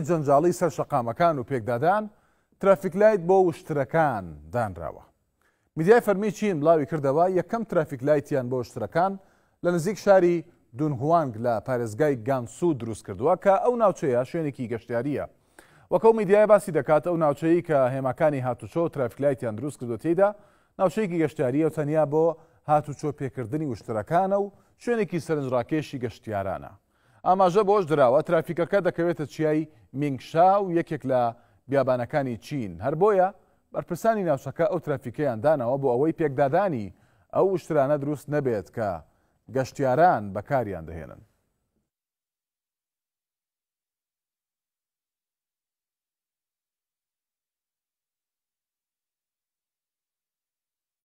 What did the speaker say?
بۆی جەنجاڵی سەر شەقامەکان و پێکدادان ترافیکلایت بۆ وشترەکان دانراوە. میدیای فەرمی چین بڵاوی کردەوە یەکەم ترافیکلایتیان بۆ شترەکان لە نزیک شاری دونهوانگ لە پارێزگای گانسو دروست کردووە کە ئەو ناوچەیە شوێنێکی گەشتیاریە. وەکەو میدیای باسی دەکات ئەو ناوچەیە کە هێماکانی هاتوچۆ ترافیکلایتیان دروست کردو تێدا ناوچەیەکی گەشتیاریە و تەنیا بۆ هاتوچۆ پێکردنی وشترەکانە و شوێنێکی سەرنجڕاکێشی گەشتیارانە. ئاماژە بۆش دراوە ترافیکەکە دەکەوێتە چیایی مینگشا و یەکێک لە بیابانەکانی چین هەر بۆیە بەرپرسانی ناوچەکە ئەو ترافیکەیان داناوە بۆ ئەوەی پێکدادانی ئەو شترانە دروست نەبێت کە گەشتیاران بەکاریان دەهێنن